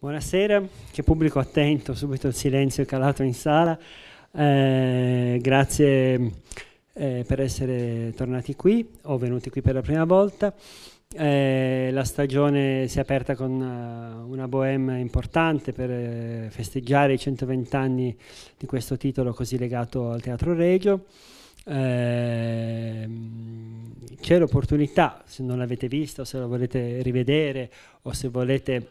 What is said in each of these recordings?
Buonasera, che pubblico attento, subito il silenzio è calato in sala. Eh, grazie eh, per essere tornati qui o venuti qui per la prima volta. Eh, la stagione si è aperta con una, eh, una bohème importante per eh, festeggiare i 120 anni di questo titolo così legato al Teatro Regio. Eh, c'è l'opportunità, se non l'avete vista o se la volete rivedere o se volete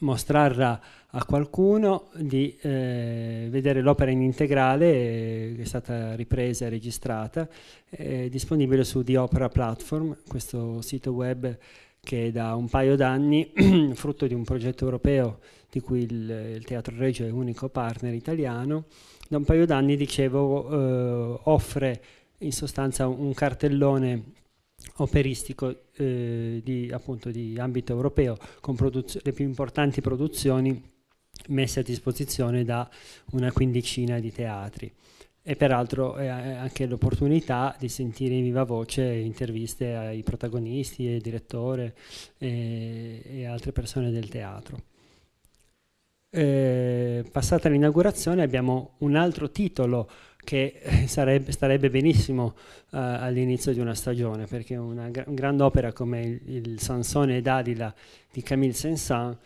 mostrarla a qualcuno, di eh, vedere l'opera in integrale eh, che è stata ripresa e registrata, è eh, disponibile su The Opera Platform, questo sito web che da un paio d'anni, frutto di un progetto europeo di cui il, il Teatro Regio è unico partner italiano, da un paio d'anni, dicevo, eh, offre in sostanza un cartellone operistico eh, di, appunto, di ambito europeo, con le più importanti produzioni messe a disposizione da una quindicina di teatri. E peraltro è anche l'opportunità di sentire in viva voce interviste ai protagonisti, ai direttore e, e altre persone del teatro. Eh, passata l'inaugurazione abbiamo un altro titolo che sarebbe, starebbe benissimo uh, all'inizio di una stagione, perché una gra- grande opera come il, il Sansone e Dalila di Camille Saint-Saëns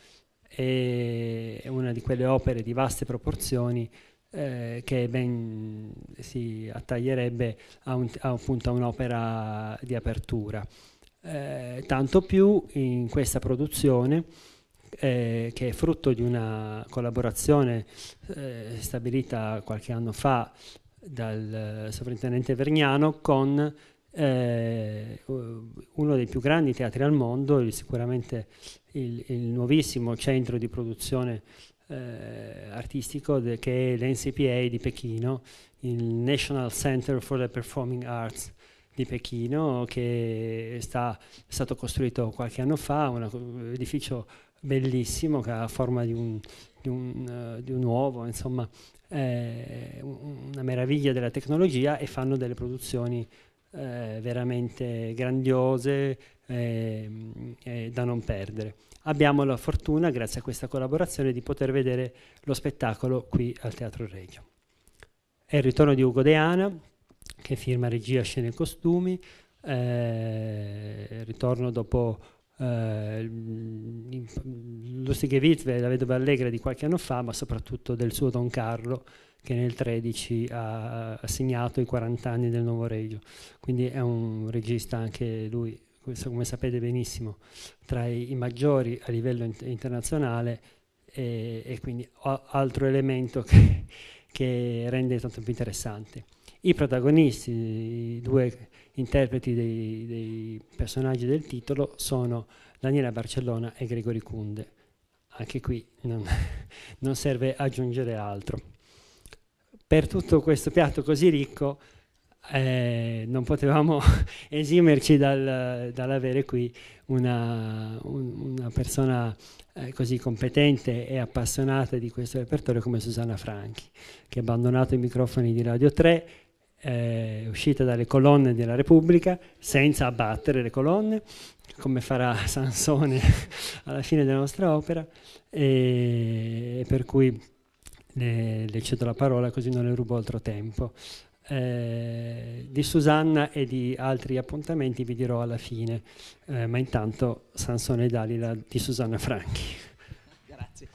è una di quelle opere di vaste proporzioni eh, che ben si attaglierebbe a, un, a, appunto, a un'opera di apertura. Eh, tanto più in questa produzione eh, che è frutto di una collaborazione eh, stabilita qualche anno fa dal eh, sovrintendente Vergnano con eh, uno dei più grandi teatri al mondo, il, sicuramente il, il, nuovissimo centro di produzione eh, artistico de, che è l'NCPA di Pechino, il National Center for the Performing Arts di Pechino, che sta, è stato costruito qualche anno fa, un edificio bellissimo che ha forma di un di un, uh, di un uovo, insomma eh, una meraviglia della tecnologia e fanno delle produzioni eh, veramente grandiose eh, da non perdere. Abbiamo la fortuna, grazie a questa collaborazione, di poter vedere lo spettacolo qui al Teatro Regio. È il ritorno di Ugo Deana, che firma regia, scene e costumi, eh, ritorno dopo eh, Lustighevitz, mm, la vedova allegra di qualche anno fa, ma soprattutto del suo Don Carlo, che nel 13 ha, segnato i 40 anni del Nuovo Regio. Quindi è un regista anche lui, come sapete benissimo, tra i, maggiori a livello internazionale e, e quindi altro elemento che che rende tanto più interessante. I protagonisti, i due interpreti dei, dei personaggi del titolo sono Daniela Barcellona e Gregori Kunde. Anche qui non, non serve aggiungere altro. Per tutto questo piatto così ricco, eh, non potevamo esimerci dal, dall'avere qui una, un, una persona eh, così competente e appassionata di questo repertorio come Susanna Franchi, che ha abbandonato i microfoni di Radio 3, eh, è uscita dalle colonne della Repubblica senza abbattere le colonne, come farà Sansone alla fine della nostra opera, e, e per cui le, le, cedo la parola così non le rubo altro tempo eh, di Susanna e di altri appuntamenti vi dirò alla fine, eh, ma intanto Sansone e Dalila di Susanna Franchi. Grazie.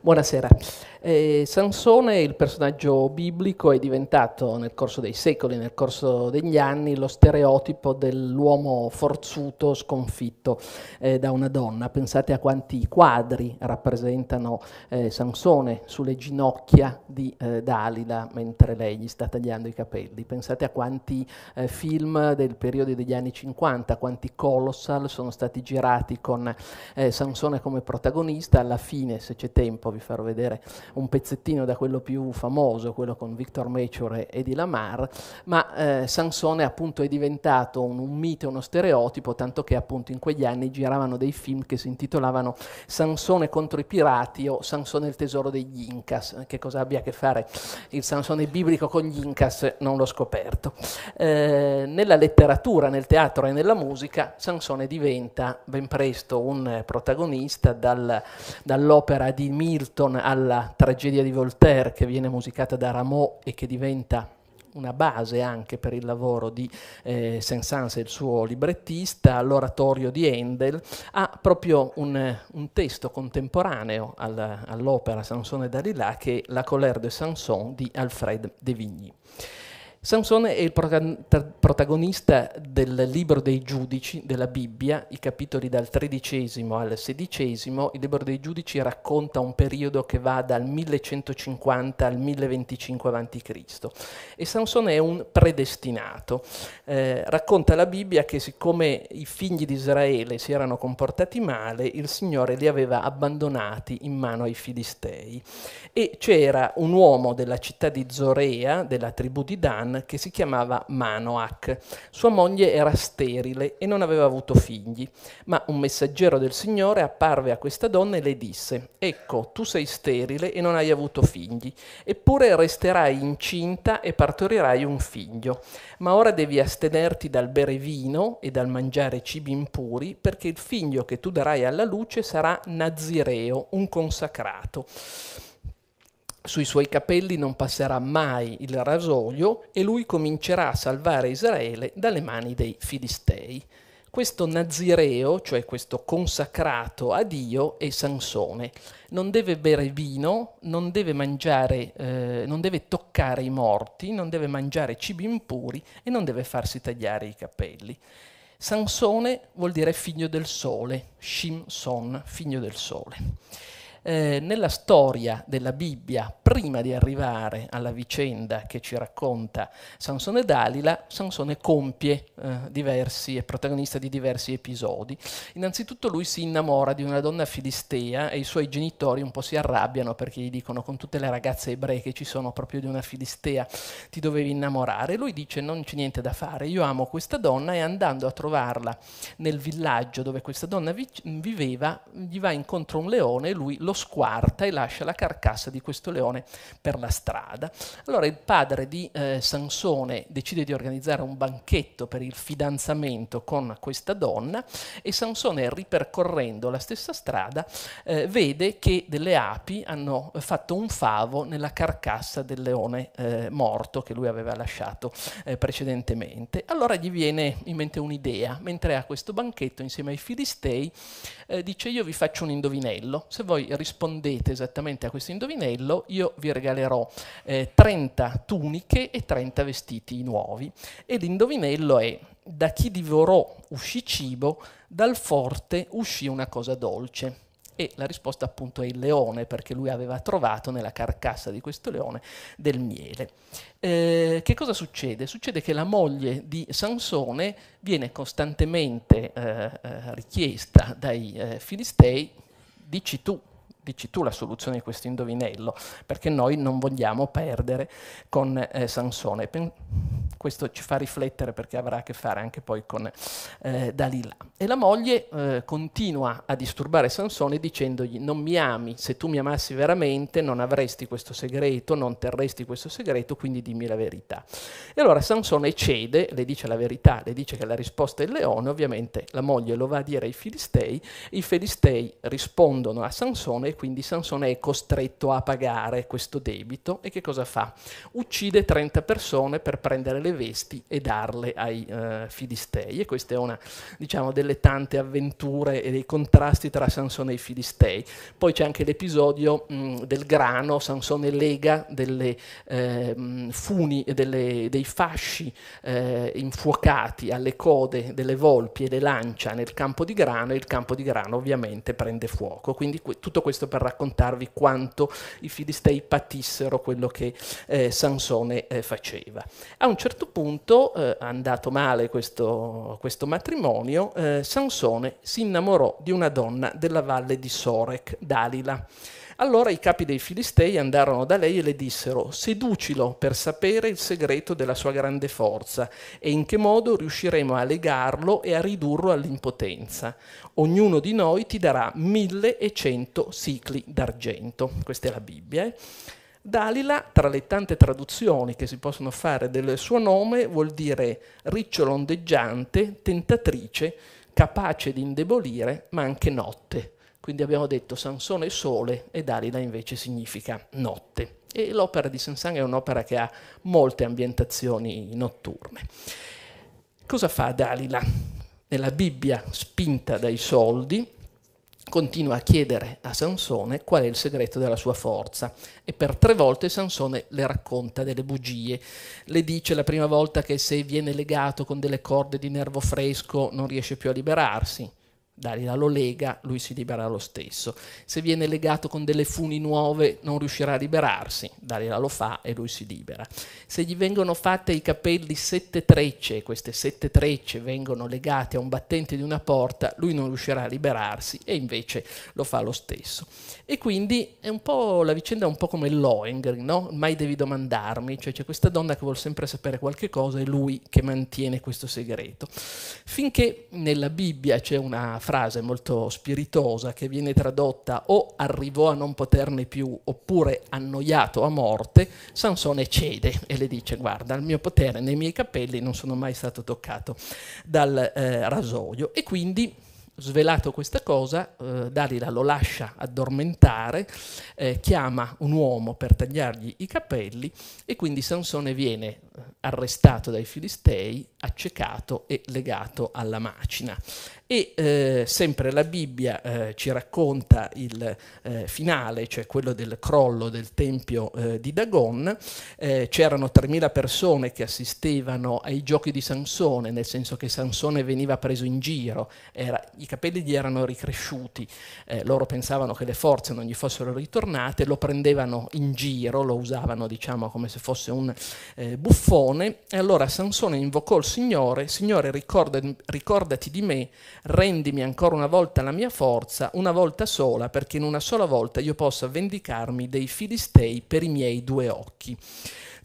Buonasera. Eh, Sansone, il personaggio biblico, è diventato nel corso dei secoli, nel corso degli anni, lo stereotipo dell'uomo forzuto, sconfitto eh, da una donna. Pensate a quanti quadri rappresentano eh, Sansone sulle ginocchia di eh, Dalila mentre lei gli sta tagliando i capelli. Pensate a quanti eh, film del periodo degli anni 50, quanti colossal sono stati girati con eh, Sansone come protagonista. Alla fine, se c'è tempo, vi farò vedere un pezzettino da quello più famoso, quello con Victor Mature e di Lamar, ma eh, Sansone appunto è diventato un, un mito, uno stereotipo, tanto che appunto in quegli anni giravano dei film che si intitolavano Sansone contro i pirati o Sansone il tesoro degli Incas, che cosa abbia a che fare il Sansone biblico con gli Incas non l'ho scoperto. Eh, nella letteratura, nel teatro e nella musica Sansone diventa ben presto un protagonista dal, dall'opera di Milton alla tragedia di Voltaire che viene musicata da Rameau e che diventa una base anche per il lavoro di eh, Saint-Saëns e il suo librettista, l'oratorio di Handel, ha proprio un, un testo contemporaneo al, all'opera Sansone Dalila che è La colère de Sanson di Alfred de Vigny. Sansone è il protagonista del libro dei giudici della Bibbia, i capitoli dal tredicesimo al sedicesimo. Il libro dei giudici racconta un periodo che va dal 1150 al 1025 a.C. E Sansone è un predestinato. Eh, racconta la Bibbia che siccome i figli di Israele si erano comportati male, il Signore li aveva abbandonati in mano ai Filistei. E c'era un uomo della città di Zorea, della tribù di Dan, che si chiamava Manoac. Sua moglie era sterile e non aveva avuto figli, ma un messaggero del Signore apparve a questa donna e le disse, ecco, tu sei sterile e non hai avuto figli, eppure resterai incinta e partorirai un figlio, ma ora devi astenerti dal bere vino e dal mangiare cibi impuri, perché il figlio che tu darai alla luce sarà nazireo, un consacrato sui suoi capelli non passerà mai il rasoio e lui comincerà a salvare Israele dalle mani dei Filistei. Questo Nazireo, cioè questo consacrato a Dio, è Sansone. Non deve bere vino, non deve mangiare, eh, non deve toccare i morti, non deve mangiare cibi impuri e non deve farsi tagliare i capelli. Sansone vuol dire figlio del sole, Shimson, figlio del sole eh, nella storia della Bibbia, prima di arrivare alla vicenda che ci racconta Sansone Dalila, Sansone compie eh, diversi, è protagonista di diversi episodi. Innanzitutto lui si innamora di una donna filistea e i suoi genitori un po' si arrabbiano perché gli dicono con tutte le ragazze ebree che ci sono proprio di una filistea ti dovevi innamorare. Lui dice non c'è niente da fare, io amo questa donna e andando a trovarla nel villaggio dove questa donna vi- viveva gli va incontro un leone e lui lo lo squarta e lascia la carcassa di questo leone per la strada. Allora il padre di eh, Sansone decide di organizzare un banchetto per il fidanzamento con questa donna e Sansone ripercorrendo la stessa strada eh, vede che delle api hanno fatto un favo nella carcassa del leone eh, morto che lui aveva lasciato eh, precedentemente. Allora gli viene in mente un'idea, mentre a questo banchetto insieme ai Filistei eh, dice io vi faccio un indovinello, se voi rispondete esattamente a questo indovinello, io vi regalerò eh, 30 tuniche e 30 vestiti nuovi. E l'indovinello è da chi divorò uscì cibo, dal forte uscì una cosa dolce. E la risposta appunto è il leone, perché lui aveva trovato nella carcassa di questo leone del miele. Eh, che cosa succede? Succede che la moglie di Sansone viene costantemente eh, eh richiesta dai eh, Filistei, dici tu dici tu la soluzione di questo indovinello, perché noi non vogliamo perdere con eh, Sansone. Pen- questo ci fa riflettere perché avrà a che fare anche poi con eh, Dalila. E la moglie eh, continua a disturbare Sansone dicendogli non mi ami, se tu mi amassi veramente non avresti questo segreto, non terresti questo segreto, quindi dimmi la verità. E allora Sansone cede, le dice la verità, le dice che la risposta è il leone, ovviamente la moglie lo va a dire ai Filistei, i Filistei rispondono a Sansone e quindi Sansone è costretto a pagare questo debito e che cosa fa? Uccide 30 persone per prendere le le vesti e darle ai eh, Filistei. E questa è una diciamo, delle tante avventure e dei contrasti tra Sansone e i Filistei. Poi c'è anche l'episodio mh, mm, del grano, Sansone lega delle eh, funi, delle, dei fasci eh, infuocati alle code delle volpi e le lancia nel campo di grano e il campo di grano ovviamente prende fuoco. Quindi que tutto questo per raccontarvi quanto i Filistei patissero quello che eh, Sansone eh, faceva. A un certo certo punto, eh, andato male questo, questo matrimonio, eh, Sansone si innamorò di una donna della valle di Sorek, Dalila. Allora i capi dei Filistei andarono da lei e le dissero, seducilo per sapere il segreto della sua grande forza e in che modo riusciremo a legarlo e a ridurlo all'impotenza. Ognuno di noi ti darà 1100 sicli d'argento. Questa è la Bibbia. Eh? Dalila, tra le tante traduzioni che si possono fare del suo nome, vuol dire ricciolo ondeggiante, tentatrice, capace di indebolire, ma anche notte. Quindi abbiamo detto Sansone sole e Dalila invece significa notte. E l'opera di Sansang è un'opera che ha molte ambientazioni notturne. Cosa fa Dalila? Nella Bibbia, spinta dai soldi, continua a chiedere a Sansone qual è il segreto della sua forza e per tre volte Sansone le racconta delle bugie. Le dice la prima volta che se viene legato con delle corde di nervo fresco non riesce più a liberarsi, Dalila lo lega, lui si libera lo stesso. Se viene legato con delle funi nuove non riuscirà a liberarsi, Dalila lo fa e lui si libera. Se gli vengono fatte i capelli sette trecce, queste sette trecce vengono legate a un battente di una porta, lui non riuscirà a liberarsi e invece lo fa lo stesso. E quindi la vicenda è un po' come il Lohengrin, no? mai devi domandarmi, cioè c'è questa donna che vuole sempre sapere qualche cosa e lui che mantiene questo segreto. Finché nella Bibbia c'è una frase frase molto spiritosa che viene tradotta o arrivò a non poterne più oppure annoiato a morte, Sansone cede e le dice guarda il mio potere nei miei capelli non sono mai stato toccato dal eh, rasoio e quindi svelato questa cosa, eh, Dalila lo lascia addormentare, eh, chiama un uomo per tagliargli i capelli e quindi Sansone viene eh, arrestato dai Filistei, accecato e legato alla macina. E eh, sempre la Bibbia eh, ci racconta il eh, finale, cioè quello del crollo del Tempio eh, di Dagon. Eh, c'erano 3.000 persone che assistevano ai giochi di Sansone, nel senso che Sansone veniva preso in giro, era, i capelli gli erano ricresciuti, eh, loro pensavano che le forze non gli fossero ritornate, lo prendevano in giro, lo usavano diciamo come se fosse un buffone. E allora Sansone invocò il Signore, Signore ricordati di me rendimi ancora una volta la mia forza, una volta sola, perché in una sola volta io possa vendicarmi dei filistei per i miei due occhi.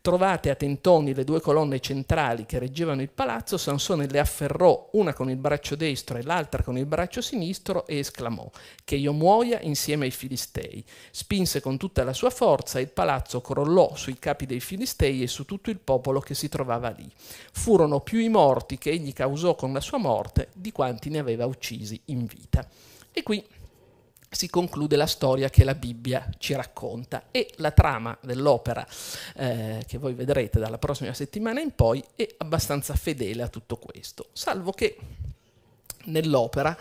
Trovate a tentoni le due colonne centrali che reggevano il palazzo, Sansone le afferrò una con il braccio destro e l'altra con il braccio sinistro e esclamò che io muoia insieme ai Filistei. Spinse con tutta la sua forza e il palazzo crollò sui capi dei Filistei e su tutto il popolo che si trovava lì. Furono più i morti che egli causò con la sua morte di quanti ne aveva uccisi in vita. E qui si conclude la storia che la Bibbia ci racconta e la trama dell'opera eh, che voi vedrete dalla prossima settimana in poi è abbastanza fedele a tutto questo, salvo che nell'opera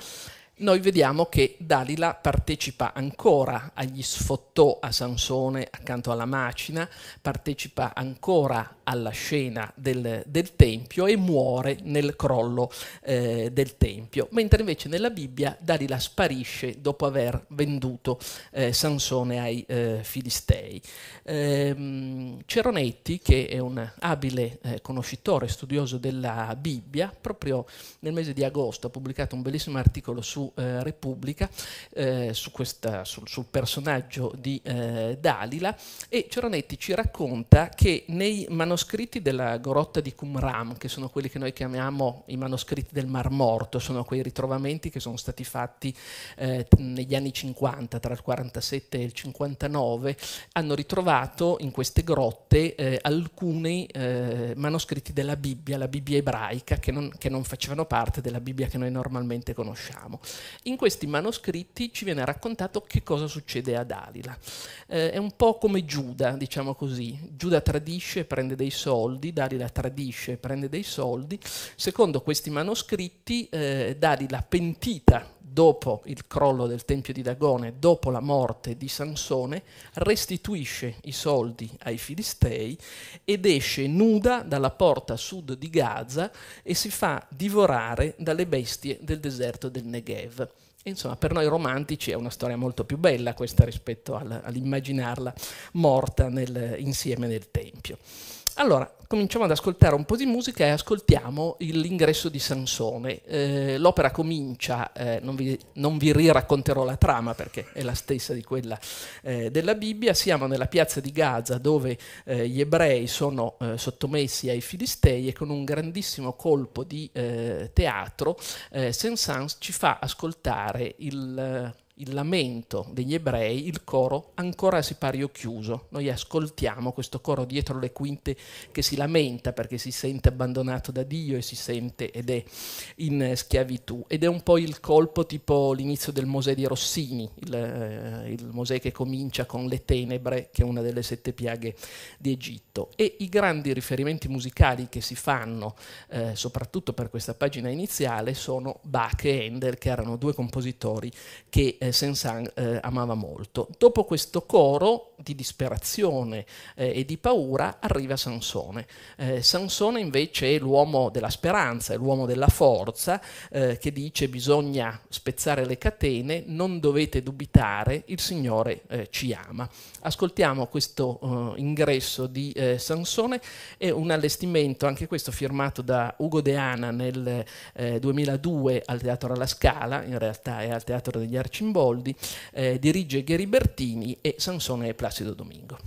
noi vediamo che Dalila partecipa ancora agli sfottò a Sansone accanto alla macina, partecipa ancora alla scena del, del Tempio e muore nel crollo eh, del Tempio, mentre invece nella Bibbia Dalila sparisce dopo aver venduto eh, Sansone ai eh, Filistei. Ehm, Ceronetti, che è un abile eh, conoscitore e studioso della Bibbia, proprio nel mese di agosto ha pubblicato un bellissimo articolo su eh, Repubblica, eh, su questa, sul, sul, personaggio di eh, Dalila, e Cioranetti ci racconta che nei manoscritti della grotta di Qumran, che sono quelli che noi chiamiamo i manoscritti del Mar Morto, sono quei ritrovamenti che sono stati fatti eh, negli anni 50, tra il 47 e il 59, hanno ritrovato in queste grotte eh, alcuni eh, manoscritti della Bibbia, la Bibbia ebraica, che non, che non facevano parte della Bibbia che noi normalmente conosciamo. In questi manoscritti ci viene raccontato che cosa succede ad Dalila. Eh, è un po' come Giuda, diciamo così. Giuda tradisce e prende dei soldi, Dalila tradisce e prende dei soldi. Secondo questi manoscritti, eh, Dalila, pentita dopo il crollo del Tempio di Dagone, dopo la morte di Sansone, restituisce i soldi ai Filistei ed esce nuda dalla porta sud di Gaza e si fa divorare dalle bestie del deserto del Negev. insomma, per noi romantici è una storia molto più bella questa rispetto all'immaginarla morta nel, insieme nel Tempio. Allora, cominciamo ad ascoltare un po' di musica e ascoltiamo l'ingresso di Sansone. Eh, l'opera comincia, eh, non, vi, non, vi, riracconterò la trama perché è la stessa di quella eh, della Bibbia, siamo nella piazza di Gaza dove eh, gli ebrei sono eh, sottomessi ai filistei e con un grandissimo colpo di eh, teatro Saint-Saëns ci fa ascoltare il il lamento degli ebrei, il coro ancora a sipario chiuso. Noi ascoltiamo questo coro dietro le quinte che si lamenta perché si sente abbandonato da Dio e si sente ed è in eh, schiavitù. Ed è un po' il colpo tipo l'inizio del Mosè di Rossini, il, eh, il Mosè che comincia con le tenebre, che è una delle sette piaghe di Egitto. E i grandi riferimenti musicali che si fanno, eh, soprattutto per questa pagina iniziale, sono Bach e Handel, che erano due compositori che eh, eh, Saint-Saëns eh, amava molto. Dopo questo coro di disperazione eh, e di paura arriva Sansone. Eh, Sansone invece è l'uomo della speranza, è l'uomo della forza eh, che dice bisogna spezzare le catene, non dovete dubitare, il Signore eh, ci ama. Ascoltiamo questo ingresso di Sansone, è un allestimento, anche questo firmato da Ugo Deana nel 2002 al Teatro alla Scala, in realtà è al Teatro degli Arcimboldi, Gimboldi, eh, dirige Gheribertini e Sansone Placido Domingo.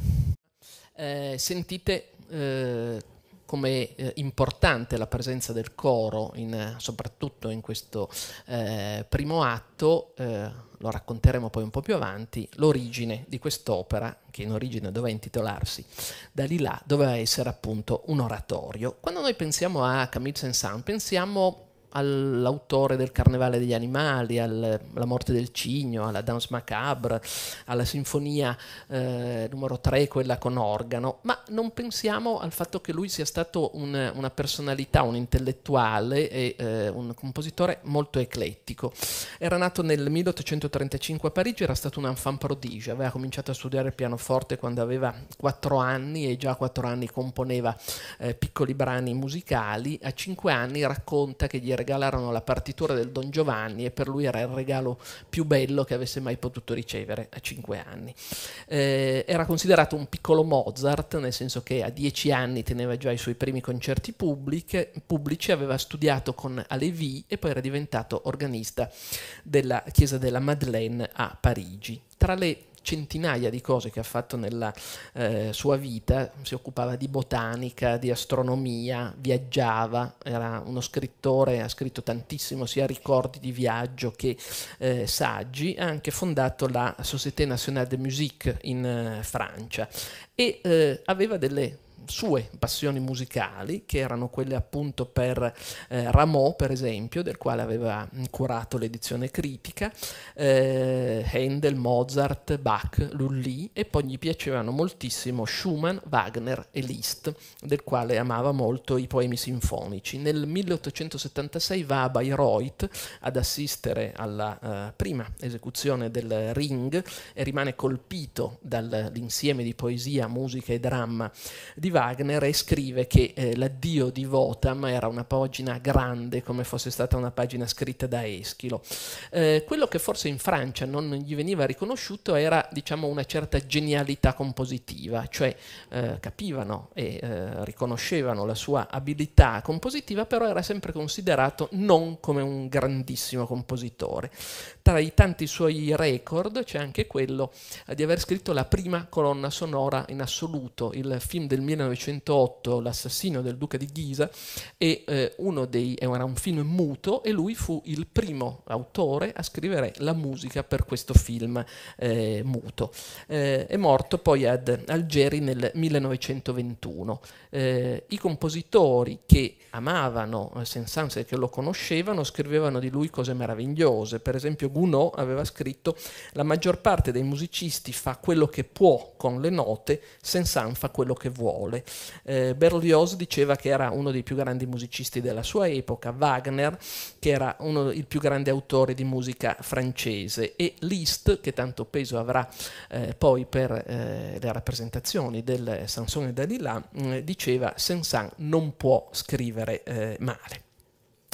Eh, sentite eh, come eh, importante la presenza del coro, in, soprattutto in questo eh, primo atto, eh, lo racconteremo poi un po' più avanti, l'origine di quest'opera, che in origine doveva intitolarsi Da lì là, doveva essere appunto un oratorio. Quando noi pensiamo a Camille Saint-Saëns, pensiamo all'autore del Carnevale degli Animali, alla Morte del Cigno, alla danse Macabre, alla Sinfonia eh, numero 3, quella con organo, ma non pensiamo al fatto che lui sia stato un, una personalità, un intellettuale e eh, un compositore molto eclettico. Era nato nel 1835 a Parigi, era stato un enfant prodigio, aveva cominciato a studiare pianoforte quando aveva 4 anni e già a 4 anni componeva eh, piccoli brani musicali, a 5 anni racconta che gli era regalarono la partitura del Don Giovanni e per lui era il regalo più bello che avesse mai potuto ricevere a 5 anni. Eh, era considerato un piccolo Mozart, nel senso che a 10 anni teneva già i suoi primi concerti pubblic- pubblici, aveva studiato con Alevi e poi era diventato organista della Chiesa della Madeleine a Parigi. Tra le centinaia di cose che ha fatto nella eh, sua vita, si occupava di botanica, di astronomia, viaggiava, era uno scrittore, ha scritto tantissimo sia ricordi di viaggio che eh, saggi, ha anche fondato la Société Nationale de Musique in eh, Francia e eh, aveva delle sue passioni musicali, che erano quelle appunto per eh, Rameau, per esempio, del quale aveva curato l'edizione critica, eh, Handel, Mozart, Bach, Lully e poi gli piacevano moltissimo Schumann, Wagner e Liszt, del quale amava molto i poemi sinfonici. Nel 1876 va a Bayreuth ad assistere alla eh, prima esecuzione del Ring e rimane colpito dall'insieme di poesia, musica e dramma di di Wagner e scrive che eh, l'addio di Votam era una pagina grande come fosse stata una pagina scritta da Eschilo. Eh, quello che forse in Francia non gli veniva riconosciuto era diciamo, una certa genialità compositiva, cioè eh, capivano e eh, riconoscevano la sua abilità compositiva, però era sempre considerato non come un grandissimo compositore. Tra i tanti suoi record c'è anche quello di aver scritto la prima colonna sonora in assoluto, il film del 1900 1908 L'assassino del duca di Ghisa e, eh, dei, era un film muto e lui fu il primo autore a scrivere la musica per questo film eh, muto. Eh, è morto poi ad Algeri nel 1921. Eh, I compositori che amavano eh, Saint-Saëns e che lo conoscevano scrivevano di lui cose meravigliose, per esempio Gounod aveva scritto la maggior parte dei musicisti fa quello che può con le note, Saint-Saëns fa quello che vuole sole. Eh, Berlioz diceva che era uno dei più grandi musicisti della sua epoca, Wagner che era uno, il più grande autore di musica francese e Liszt che tanto peso avrà eh, poi per eh, le rappresentazioni del Sansone e Dalila mm, diceva Saint-Saëns non può scrivere eh, male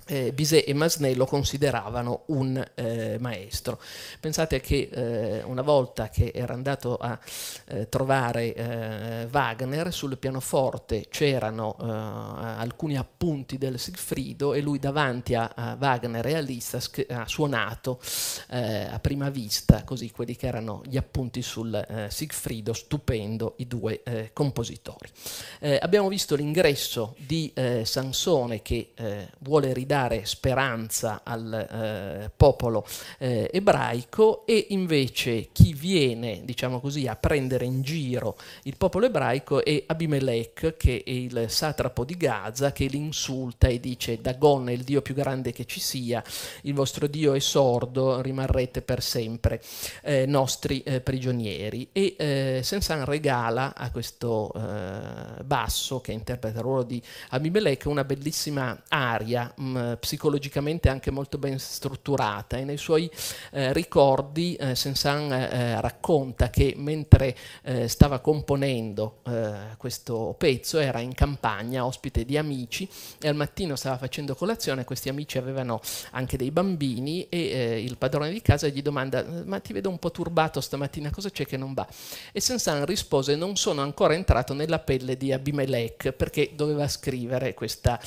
eh, Bizet e Masnay lo consideravano un eh, maestro. Pensate che eh, una volta che era andato a eh, trovare eh, Wagner, sul pianoforte c'erano eh, alcuni appunti del Sigfrido e lui davanti a, a Wagner e a Liszt ha suonato a prima vista così quelli che erano gli appunti sul Sigfrido, stupendo i due compositori. abbiamo visto l'ingresso di Sansone che vuole ridare dare speranza al eh, popolo eh, ebraico e invece chi viene, diciamo così, a prendere in giro il popolo ebraico è Abimelech, che è il satrapo di Gaza, che l'insulta e dice Dagon è il dio più grande che ci sia, il vostro dio è sordo, rimarrete per sempre eh, nostri eh, prigionieri. E eh, Sensan regala a questo eh, basso, che interpreta il ruolo di Abimelech, una bellissima aria mh, mm, eh, psicologicamente anche molto ben strutturata e nei suoi eh, ricordi eh, Sensan eh, eh, racconta che mentre stava componendo questo pezzo era in campagna ospite di amici e al mattino stava facendo colazione, questi amici avevano anche dei bambini e il padrone di casa gli domanda ma ti vedo un po' turbato stamattina, cosa c'è che non va? E Sensan rispose non sono ancora entrato nella pelle di Abimelech perché doveva scrivere questa,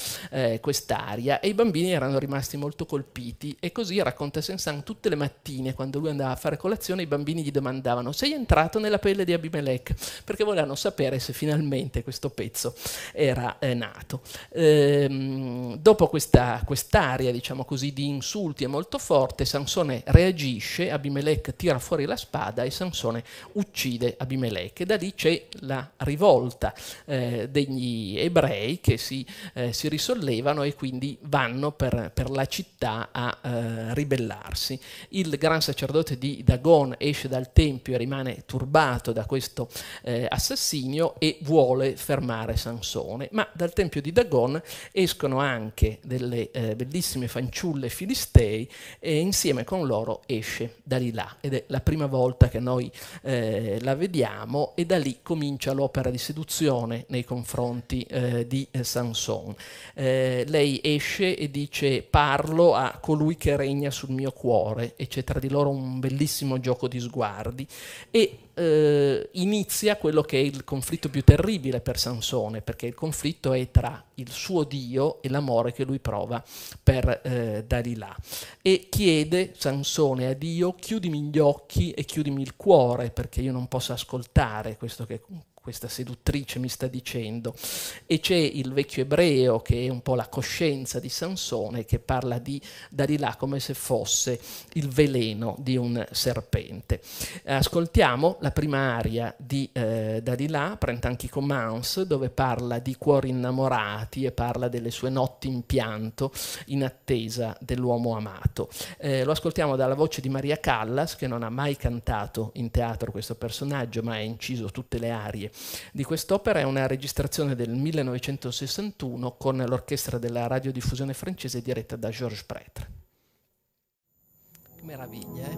quest'aria e i bambini bambini erano rimasti molto colpiti e così racconta Sensan tutte le mattine quando lui andava a fare colazione i bambini gli domandavano sei entrato nella pelle di Abimelech perché volevano sapere se finalmente questo pezzo era eh, nato. Ehm, dopo questa, quest'aria diciamo così di insulti è molto forte Sansone reagisce, Abimelech tira fuori la spada e Sansone uccide Abimelech e da lì c'è la rivolta eh, degli ebrei che si, eh, si risollevano e quindi vanno anno per, per la città a eh, ribellarsi. Il gran sacerdote di Dagon esce dal tempio e rimane turbato da questo eh, assassinio e vuole fermare Sansone, ma dal tempio di Dagon escono anche delle eh, bellissime fanciulle filistei e insieme con loro esce Dalilà ed è la prima volta che noi eh, la vediamo e da lì comincia l'opera di seduzione nei confronti eh, di eh, Sansone. lei esce e dice parlo a colui che regna sul mio cuore e c'è tra di loro un bellissimo gioco di sguardi e eh, inizia quello che è il conflitto più terribile per Sansone perché il conflitto è tra il suo Dio e l'amore che lui prova per eh, Dalila e chiede Sansone a Dio chiudimi gli occhi e chiudimi il cuore perché io non posso ascoltare questo che questa seduttrice mi sta dicendo. E c'è il vecchio ebreo che è un po' la coscienza di Sansone che parla di, Dalila come se fosse il veleno di un serpente. Ascoltiamo la prima aria di eh, da di là, Prentanchi dove parla di cuori innamorati e parla delle sue notti in pianto in attesa dell'uomo amato. Eh, lo ascoltiamo dalla voce di Maria Callas che non ha mai cantato in teatro questo personaggio ma ha inciso tutte le arie di quest'opera è una registrazione del 1961 con l'orchestra della radiodiffusione francese diretta da Georges Prêtre. Che meraviglia, eh?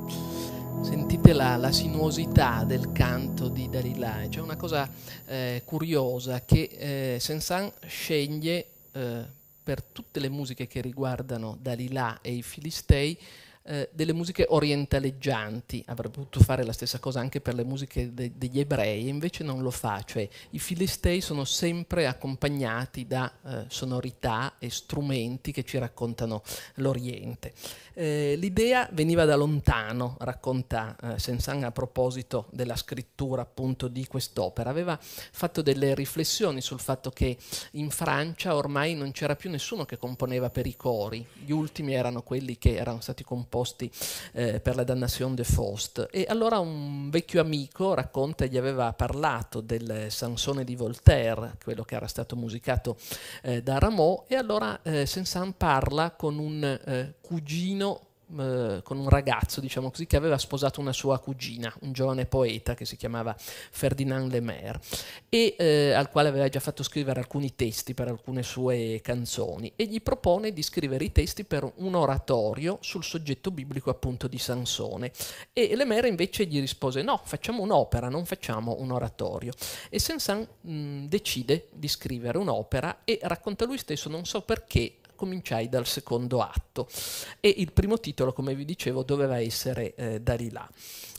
Sentite la, la, sinuosità del canto di Dalila, c'è una cosa eh, curiosa che eh, Sensan sceglie eh, per tutte le musiche che riguardano Dalila e i Filistei eh, delle musiche orientaleggianti, avrebbe potuto fare la stessa cosa anche per le musiche de degli ebrei, invece non lo fa, cioè i filistei sono sempre accompagnati da eh, sonorità e strumenti che ci raccontano l'Oriente. Eh, l'idea veniva da lontano, racconta eh, Sensan a proposito della scrittura appunto di quest'opera, aveva fatto delle riflessioni sul fatto che in Francia ormai non c'era più nessuno che componeva per i cori, gli ultimi erano quelli che erano stati composti posti eh, per la dannazione de Faust. E allora un vecchio amico, racconta, gli aveva parlato del Sansone di Voltaire, quello che era stato musicato eh, da Rameau, e allora eh, Saint-Saëns parla con un eh, cugino eh, con un ragazzo, diciamo così, che aveva sposato una sua cugina, un giovane poeta che si chiamava Ferdinand Lemaire, e eh, al quale aveva già fatto scrivere alcuni testi per alcune sue canzoni, e gli propone di scrivere i testi per un oratorio sul soggetto biblico appunto di Sansone. E Lemaire invece gli rispose no, facciamo un'opera, non facciamo un oratorio. E Sansone decide di scrivere un'opera e racconta lui stesso, non so perché, cominciai dal secondo atto e il primo titolo, come vi dicevo, doveva essere eh, Dalila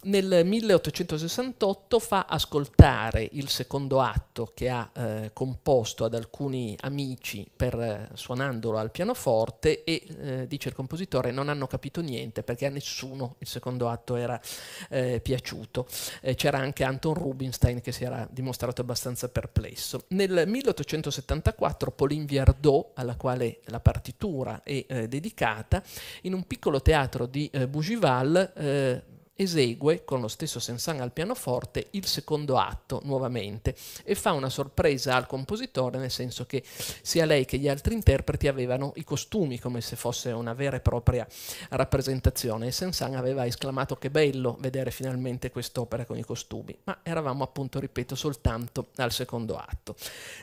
nel 1868 fa ascoltare il secondo atto che ha eh, composto ad alcuni amici per, eh, suonandolo al pianoforte e eh, dice il compositore non hanno capito niente perché a nessuno il secondo atto era eh, piaciuto. Eh, c'era anche Anton Rubinstein che si era dimostrato abbastanza perplesso. Nel 1874 Pauline Viardot, alla quale la partitura è dedicata, in un piccolo teatro di Bougival esegue con lo stesso Sensan al pianoforte il secondo atto nuovamente e fa una sorpresa al compositore nel senso che sia lei che gli altri interpreti avevano i costumi come se fosse una vera e propria rappresentazione e Sensan aveva esclamato che bello vedere finalmente quest'opera con i costumi, ma eravamo appunto, ripeto, soltanto al secondo atto.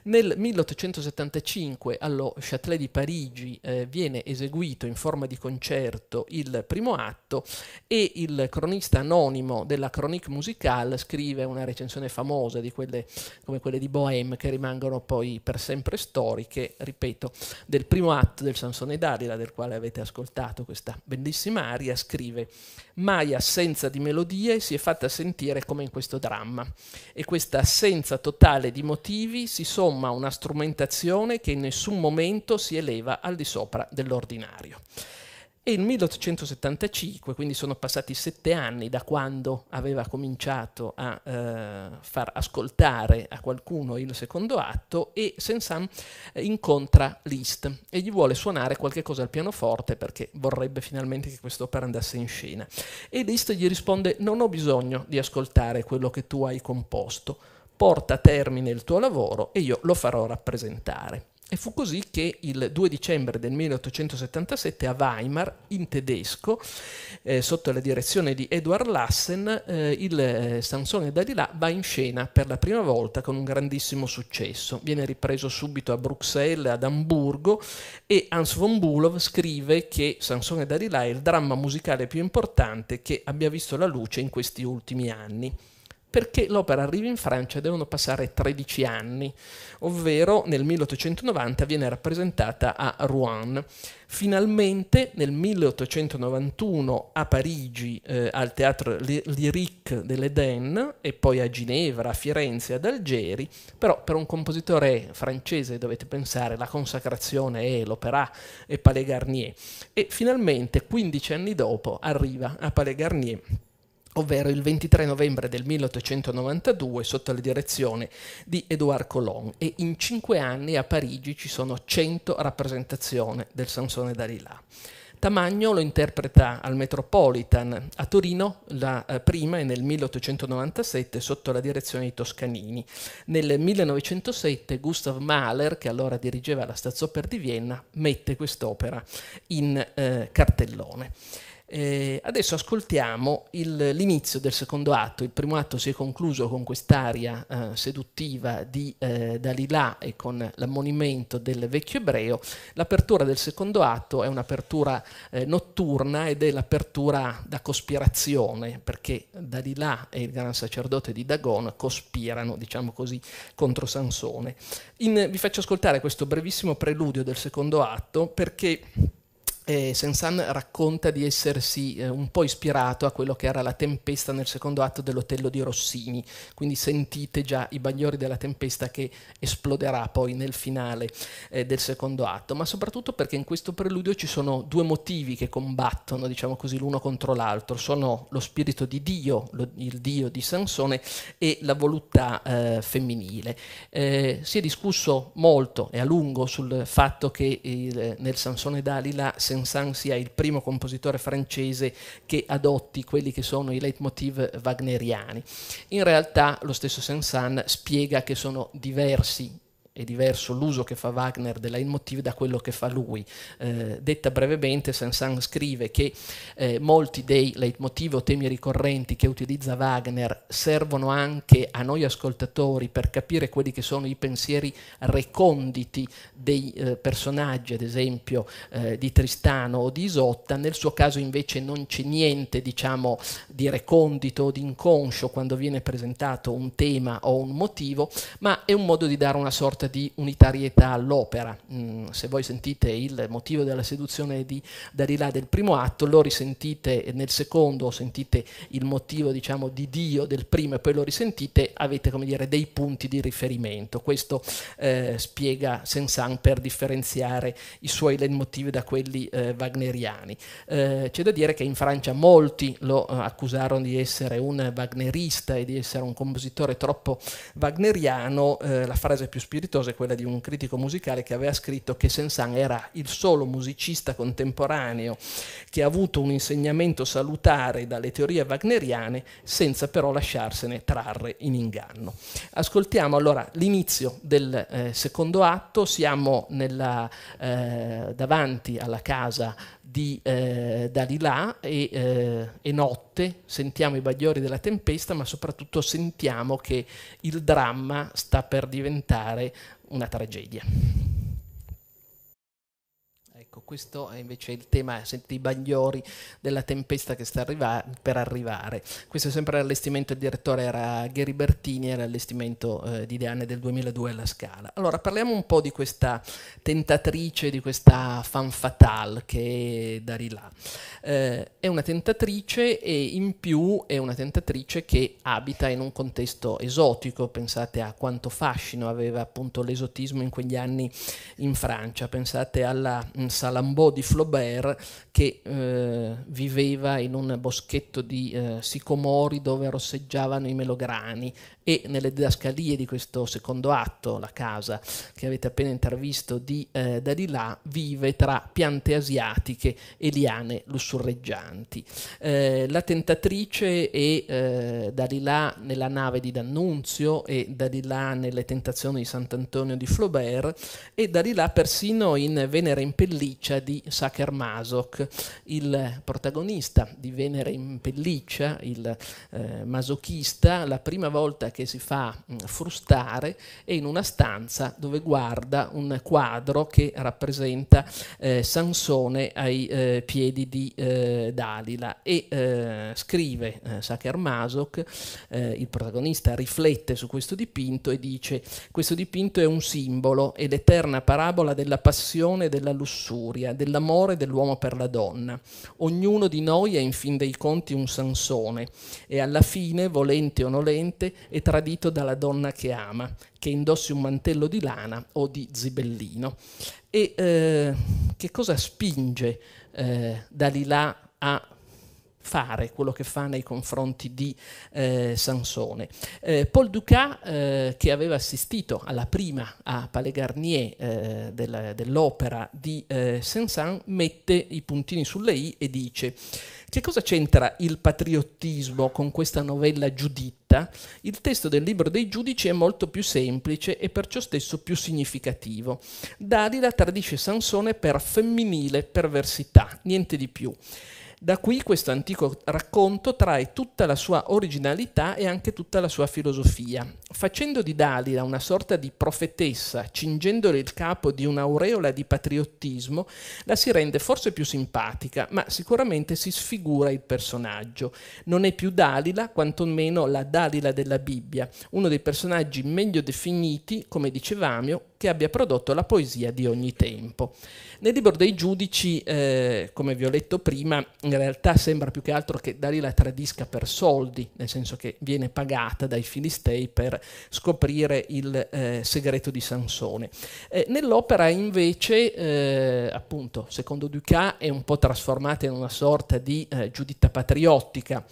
Nel 1875 allo Châtelet di Parigi eh, viene eseguito in forma di concerto il primo atto e il cronista giornalista anonimo della Chronique Musicale scrive una recensione famosa di quelle, come quelle di Bohème che rimangono poi per sempre storiche, ripeto, del primo atto del Sansone d'Arila del quale avete ascoltato questa bellissima aria, scrive mai assenza di melodie si è fatta sentire come in questo dramma e questa assenza totale di motivi si somma a una strumentazione che in nessun momento si eleva al di sopra dell'ordinario. E nel 1875, quindi sono passati sette anni da quando aveva cominciato a eh, far ascoltare a qualcuno il secondo atto, e saint eh, incontra Liszt e gli vuole suonare qualche cosa al pianoforte perché vorrebbe finalmente che quest'opera andasse in scena. E Liszt gli risponde: Non ho bisogno di ascoltare quello che tu hai composto, porta a termine il tuo lavoro e io lo farò rappresentare. E fu così che il 2 dicembre del 1877 a Weimar, in tedesco, eh, sotto la direzione di Edward Lassen, eh, il eh, Sansone Dalila va in scena per la prima volta con un grandissimo successo. Viene ripreso subito a Bruxelles, ad Amburgo e Hans von Bulow scrive che Sansone Dalila è il dramma musicale più importante che abbia visto la luce in questi ultimi anni perché l'opera arriva in Francia e devono passare 13 anni, ovvero nel 1890 viene rappresentata a Rouen. Finalmente nel 1891 a Parigi eh, al Teatro Lyrique de dell'Eden e poi a Ginevra, a Firenze, ad Algeri, però per un compositore francese dovete pensare la consacrazione è l'opera e Palais Garnier e finalmente 15 anni dopo arriva a Palais Garnier ovvero il 23 novembre del 1892 sotto la direzione di Edouard Colon e in cinque anni a Parigi ci sono 100 rappresentazioni del Sansone Dalila. Tamagno lo interpreta al Metropolitan, a Torino la eh, prima è nel 1897 sotto la direzione di Toscanini. Nel 1907 Gustav Mahler, che allora dirigeva la Staatsoper di Vienna, mette quest'opera in eh, cartellone. Eh, adesso ascoltiamo il, l'inizio del secondo atto, il primo atto si è concluso con quest'aria eh, seduttiva di eh, Dalilà e con l'ammonimento del vecchio ebreo, l'apertura del secondo atto è un'apertura eh, notturna ed è l'apertura da cospirazione perché Dalila e il gran sacerdote di Dagon cospirano, diciamo così, contro Sansone. In, vi faccio ascoltare questo brevissimo preludio del secondo atto perché eh, Sensan racconta di essersi eh, un po' ispirato a quello che era la tempesta nel secondo atto dell'Otello di Rossini, quindi sentite già i bagliori della tempesta che esploderà poi nel finale eh, del secondo atto, ma soprattutto perché in questo preludio ci sono due motivi che combattono, diciamo così, l'uno contro l'altro, sono lo spirito di Dio, lo, il Dio di Sansone e la voluttà eh, femminile. Eh, si è discusso molto e a lungo sul fatto che nel Sansone Dalila Saint-Saëns sia il primo compositore francese che adotti quelli che sono i leitmotiv wagneriani. In realtà lo stesso Saint-Saëns spiega che sono diversi è diverso l'uso che fa Wagner della leitmotiv da quello che fa lui. Eh, detta brevemente, saint scrive che eh, molti dei leitmotiv o temi ricorrenti che utilizza Wagner servono anche a noi ascoltatori per capire quelli che sono i pensieri reconditi dei eh, personaggi, ad esempio eh, di Tristano o di Isotta, nel suo caso invece non c'è niente diciamo, di recondito o di inconscio quando viene presentato un tema o un motivo, ma è un modo di dare una sorta di unitarietà all'opera. Mm, se voi sentite il motivo della seduzione di Dalila del primo atto, lo risentite nel secondo, sentite il motivo diciamo, di Dio del primo e poi lo risentite, avete come dire, dei punti di riferimento. Questo eh, spiega Sensan per differenziare i suoi motivi da quelli eh, wagneriani. Eh, c'è da dire che in Francia molti lo eh, accusarono di essere un wagnerista e di essere un compositore troppo wagneriano, eh, la frase più spiritosa spiritosa è quella di un critico musicale che aveva scritto che Sensan era il solo musicista contemporaneo che ha avuto un insegnamento salutare dalle teorie wagneriane senza però lasciarsene trarre in inganno. Ascoltiamo allora l'inizio del eh, secondo atto, siamo nella, eh, davanti alla casa di eh, Dalilà e, eh, e notte sentiamo i bagliori della tempesta, ma soprattutto sentiamo che il dramma sta per diventare una tragedia. Ecco, questo è invece il tema, senti i bagliori della tempesta che sta arriva- per arrivare. Questo è sempre l'allestimento, il direttore era Gheri Bertini, era l'allestimento eh, di Ideane del 2002 alla Scala. Allora, parliamo un po' di questa tentatrice, di questa fan fatale che è Darila. Eh, è una tentatrice e in più è una tentatrice che abita in un contesto esotico, pensate a quanto fascino aveva appunto l'esotismo in quegli anni in Francia, pensate alla mh, mm, Salambeau di Flaubert che eh, viveva in un boschetto di eh, sicomori dove rosseggiavano i melograni e nelle didascalie di questo secondo atto, la casa che avete appena intervisto di eh, Dalilà, vive tra piante asiatiche e liane lussurreggianti. Eh, la tentatrice è eh, Dalilà nella nave di D'Annunzio e Dalilà nelle tentazioni di Sant'Antonio di Flaubert e Dalilà persino in Venere in pellicola pelliccia di Saker Masoch. Il protagonista di Venere in pelliccia, il eh, masochista, la prima volta che si fa mh, mm, frustare è in una stanza dove guarda un quadro che rappresenta eh, Sansone ai eh, piedi di eh, Dalila e eh, scrive eh, Saker Masoch, il protagonista riflette su questo dipinto e dice questo dipinto è un simbolo, è l'eterna parabola della passione e della lussuria lusuria, dell'amore dell'uomo per la donna. Ognuno di noi è in fin dei conti un Sansone e alla fine, volente o nolente, è tradito dalla donna che ama, che indossi un mantello di lana o di zibellino. E eh, che cosa spinge eh, Dalila a fare quello che fa nei confronti di eh, Sansone. Eh, Paul Ducat, eh, che aveva assistito alla prima a Palais Garnier eh, della, dell'opera di eh, Saint-Saëns, mette i puntini sulle i e dice che cosa c'entra il patriottismo con questa novella giuditta? Il testo del libro dei giudici è molto più semplice e perciò stesso più significativo. Dalila tradisce Sansone per femminile perversità, niente di più. Da qui questo antico racconto trae tutta la sua originalità e anche tutta la sua filosofia. Facendo di Dalila una sorta di profetessa, cingendole il capo di un'aureola di patriottismo, la si rende forse più simpatica, ma sicuramente si sfigura il personaggio. Non è più Dalila, quantomeno la Dalila della Bibbia, uno dei personaggi meglio definiti, come dicevamo, che abbia prodotto la poesia di ogni tempo. Nel libro dei giudici, eh, come vi ho letto prima, in realtà sembra più che altro che Dalì la tradisca per soldi, nel senso che viene pagata dai filistei per scoprire il eh, segreto di Sansone. Eh, nell'opera invece, eh, appunto, secondo Ducat è un po' trasformata in una sorta di eh, giuditta patriottica,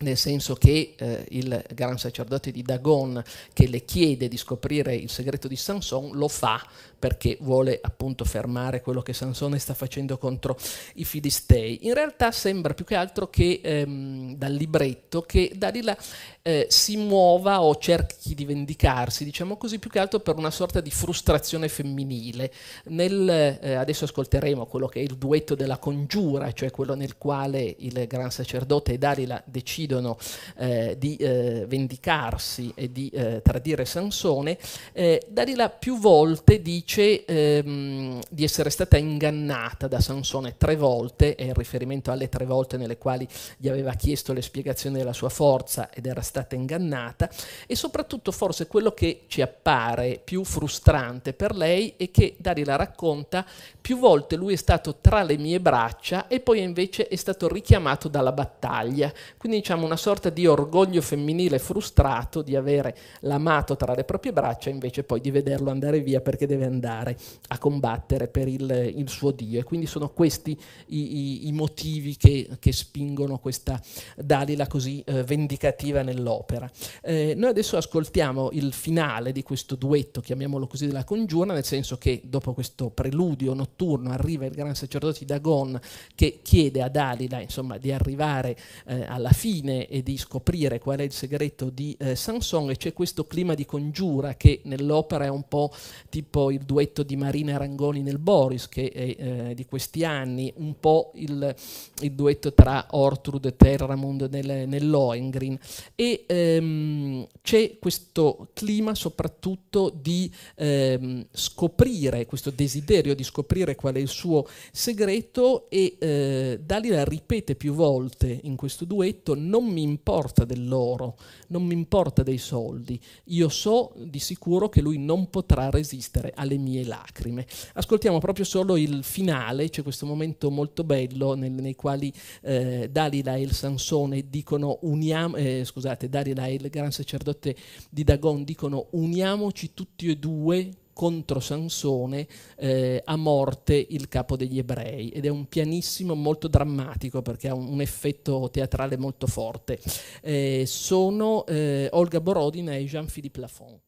nel senso che eh, il gran sacerdote di Dagon che le chiede di scoprire il segreto di Sansone lo fa perché vuole appunto fermare quello che Sansone sta facendo contro i Filistei. In realtà sembra più che altro che ehm, dal libretto che Dalila eh, si muova o cerchi di vendicarsi, diciamo così, più che altro per una sorta di frustrazione femminile. Nel, eh, adesso ascolteremo quello che è il duetto della congiura, cioè quello nel quale il gran sacerdote e Dalila decidono eh, di eh, vendicarsi e di eh, tradire Sansone. Eh, Dalila più volte dice dice ehm, di essere stata ingannata da Sansone tre volte, è in riferimento alle tre volte nelle quali gli aveva chiesto le spiegazioni della sua forza ed era stata ingannata, e soprattutto forse quello che ci appare più frustrante per lei è che Dari la racconta, più volte lui è stato tra le mie braccia e poi invece è stato richiamato dalla battaglia, quindi diciamo una sorta di orgoglio femminile frustrato di avere l'amato tra le proprie braccia invece poi di vederlo andare via perché deve andare andare a combattere per il, il suo Dio. E quindi sono questi i, i, i motivi che, che, spingono questa Dalila così eh, vendicativa nell'opera. Eh, noi adesso ascoltiamo il finale di questo duetto, chiamiamolo così, della congiura, nel senso che dopo questo preludio notturno arriva il gran sacerdote Dagon che chiede a Dalila insomma, di arrivare eh, alla fine e di scoprire qual è il segreto di eh, Samson e c'è questo clima di congiura che nell'opera è un po' tipo il duetto di Marina Rangoni nel Boris, che è eh, di questi anni, un po' il, il duetto tra Ortrud e Terramund nel, nell'Oengrin. E ehm, c'è questo clima soprattutto di ehm, scoprire, questo desiderio di scoprire qual è il suo segreto e eh, Dalila ripete più volte in questo duetto non mi importa dell'oro, non mi importa dei soldi, io so di sicuro che lui non potrà resistere alle le mie lacrime. Ascoltiamo proprio solo il finale, c'è cioè questo momento molto bello nel, nei quali eh, Dalila e il Sansone dicono uniamo, eh, scusate, Dalila e il gran sacerdote di Dagon dicono uniamoci tutti e due contro Sansone eh, a morte il capo degli ebrei ed è un pianissimo molto drammatico perché ha un, un effetto teatrale molto forte. Eh, sono eh, Olga Borodina e Jean-Philippe Lafont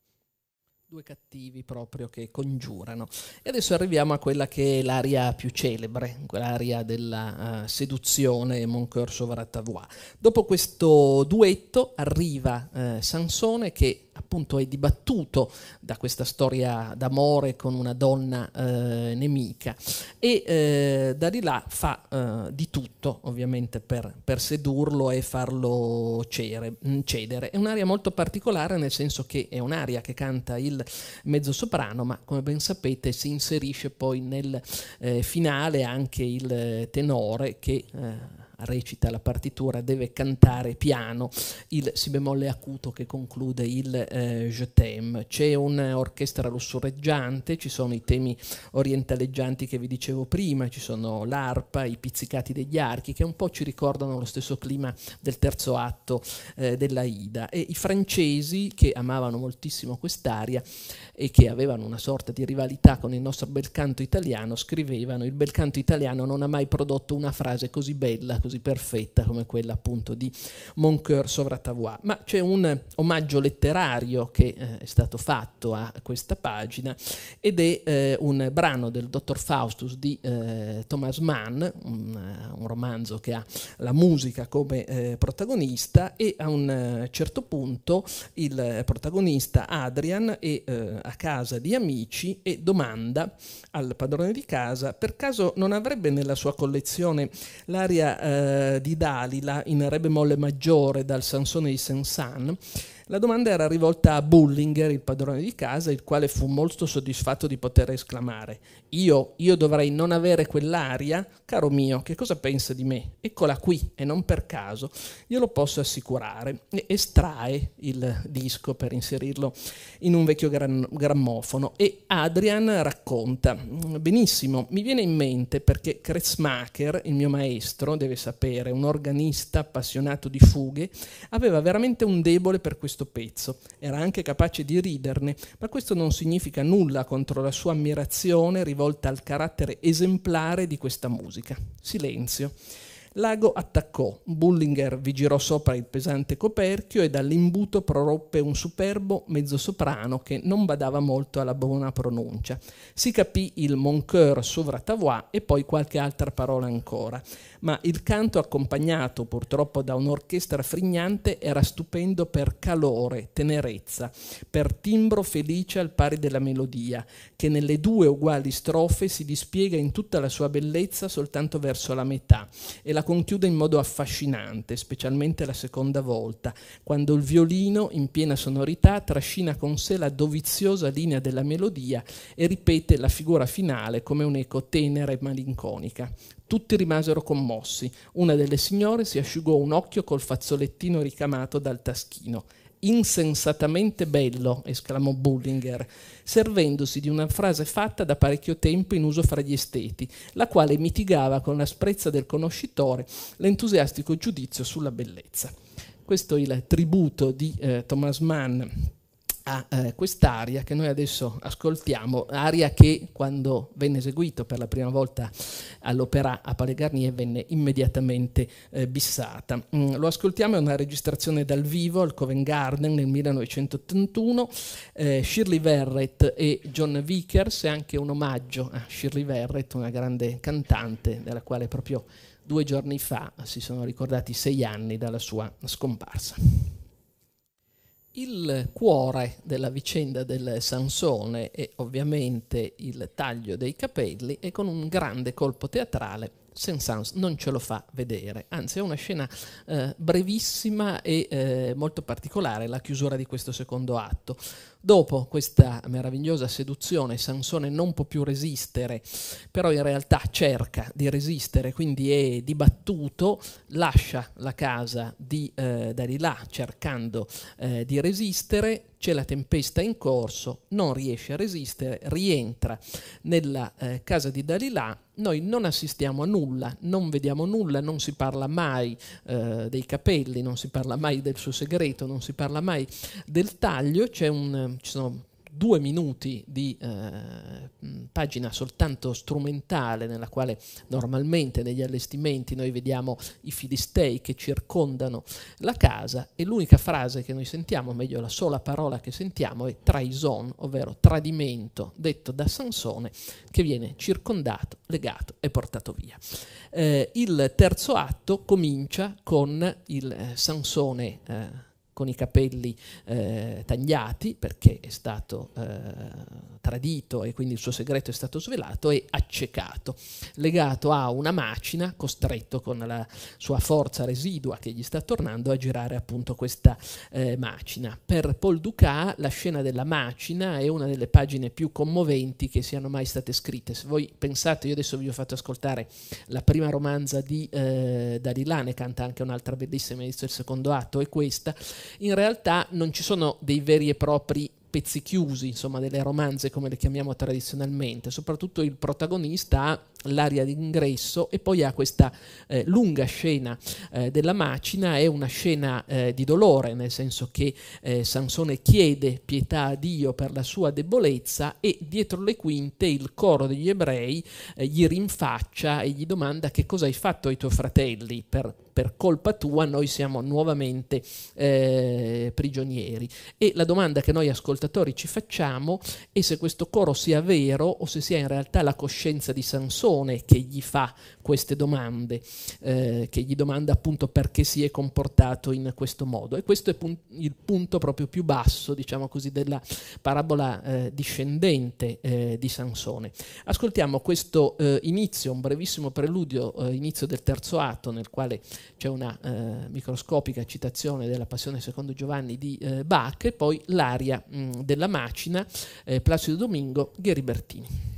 due cattivi proprio che congiurano. E adesso arriviamo a quella che è l'aria più celebre, quell'area della uh, seduzione Moncorso Varatavois. Dopo questo duetto arriva uh, Sansone che appunto è dibattuto da questa storia d'amore con una donna eh, nemica e eh, là fa eh, di tutto ovviamente per, per sedurlo e farlo cere, mm, cedere. È un'aria molto particolare nel senso che è un'aria che canta il mezzosoprano ma come ben sapete si inserisce poi nel eh, finale anche il eh, tenore che eh, recita la partitura, deve cantare piano il si bemolle acuto che conclude il eh, Je t'aime. C'è un'orchestra lussureggiante, ci sono i temi orientaleggianti che vi dicevo prima, ci sono l'arpa, i pizzicati degli archi che un po' ci ricordano lo stesso clima del terzo atto eh, della Ida e i francesi che amavano moltissimo quest'aria e che avevano una sorta di rivalità con il nostro bel canto italiano scrivevano il bel canto italiano non ha mai prodotto una frase così bella, così perfetta come quella appunto di Moncoeur Sovrattavois. Ma c'è un omaggio letterario che eh, è stato fatto a questa pagina ed è eh, un brano del Dottor Faustus di eh, Thomas Mann, un, eh, un, romanzo che ha la musica come eh, protagonista e a un eh, certo punto il protagonista Adrian è a casa di amici e domanda al padrone di casa per caso non avrebbe nella sua collezione l'aria eh, di Dalila in Re bemolle maggiore dal Sansone di Sensan la domanda era rivolta a Bullinger, il padrone di casa, il quale fu molto soddisfatto di poter esclamare «Io, io dovrei non avere quell'aria? Caro mio, che cosa pensa di me? Eccola qui, e non per caso, glielo posso assicurare». E estrae il disco per inserirlo in un vecchio gran- grammofono e Adrian racconta «Benissimo, mi viene in mente perché Kretzmacher, il mio maestro, deve sapere, un organista appassionato di fughe, aveva veramente un debole per questo questo pezzo, era anche capace di riderne, ma questo non significa nulla contro la sua ammirazione rivolta al carattere esemplare di questa musica. Silenzio. Lago attaccò, Bullinger vi girò sopra il pesante coperchio e dall'imbuto proroppe un superbo mezzosoprano che non badava molto alla buona pronuncia. Si capì il mon cœur sovra tavois e poi qualche altra parola ancora ma il canto accompagnato purtroppo da un'orchestra frignante era stupendo per calore, tenerezza, per timbro felice al pari della melodia, che nelle due uguali strofe si dispiega in tutta la sua bellezza soltanto verso la metà e la conchiude in modo affascinante, specialmente la seconda volta, quando il violino in piena sonorità trascina con sé la doviziosa linea della melodia e ripete la figura finale come un'eco tenera e malinconica. Tutti rimasero commossi. Una delle signore si asciugò un occhio col fazzolettino ricamato dal taschino. Insensatamente bello, esclamò Bullinger, servendosi di una frase fatta da parecchio tempo in uso fra gli esteti, la quale mitigava con l'asprezza del conoscitore l'entusiastico giudizio sulla bellezza. Questo è il tributo di eh, Thomas Mann a eh, quest'aria che noi adesso ascoltiamo, aria che quando venne eseguito per la prima volta all'opera a Palais Garnier venne immediatamente eh, bissata. Mm, lo ascoltiamo, è una registrazione dal vivo al Covent Garden nel 1981, eh, Shirley Verrett e John Vickers, è anche un omaggio a Shirley Verrett, una grande cantante della quale proprio due giorni fa si sono ricordati sei anni dalla sua scomparsa. Il cuore della vicenda del Sansone è ovviamente il taglio dei capelli e con un grande colpo teatrale Saint-Saëns non ce lo fa vedere, anzi è una scena eh, brevissima e eh, molto particolare la chiusura di questo secondo atto. Dopo questa meravigliosa seduzione Sansone non può più resistere, però in realtà cerca di resistere, quindi è dibattuto, lascia la casa di eh, Dalilà cercando eh, di resistere, c'è la tempesta in corso, non riesce a resistere, rientra nella eh, casa di Dalila noi non assistiamo a nulla, non vediamo nulla, non si parla mai eh, dei capelli, non si parla mai del suo segreto, non si parla mai del taglio, c'è un, ci sono due minuti di eh, pagina soltanto strumentale nella quale normalmente negli allestimenti noi vediamo i filistei che circondano la casa e l'unica frase che noi sentiamo, meglio la sola parola che sentiamo è traison, ovvero tradimento detto da Sansone che viene circondato, legato e portato via. Eh, il terzo atto comincia con il eh, Sansone eh, con i capelli eh, tagliati perché è stato eh, tradito e quindi il suo segreto è stato svelato e accecato, legato a una macina, costretto con la sua forza residua che gli sta tornando a girare appunto questa eh, macina. Per Paul Ducat la scena della macina è una delle pagine più commoventi che siano mai state scritte. Se voi pensate, io adesso vi ho fatto ascoltare la prima romanza di eh, Dalilane, canta anche un'altra bellissima inizio del secondo atto, è questa, in realtà non ci sono dei veri e propri pezzi chiusi, insomma, delle romanze come le chiamiamo tradizionalmente, soprattutto il protagonista ha l'aria d'ingresso e poi ha questa eh, lunga scena eh, della macina, è una scena eh, di dolore, nel senso che eh, Sansone chiede pietà a Dio per la sua debolezza e dietro le quinte il coro degli ebrei eh, gli rinfaccia e gli domanda che cosa hai fatto ai tuoi fratelli per per colpa tua noi siamo nuovamente eh, prigionieri. E la domanda che noi ascoltatori ci facciamo è se questo coro sia vero o se sia in realtà la coscienza di Sansone che gli fa queste domande, eh, che gli domanda appunto perché si è comportato in questo modo. E questo è pun- il punto proprio più basso, diciamo così, della parabola eh, discendente eh, di Sansone. Ascoltiamo questo eh, inizio, un brevissimo preludio, eh, inizio del terzo atto nel quale c'è una eh, microscopica citazione della Passione secondo Giovanni di eh, Bach, e poi l'aria mh, mm, della macina, eh, Placido Domingo, Gheribertini.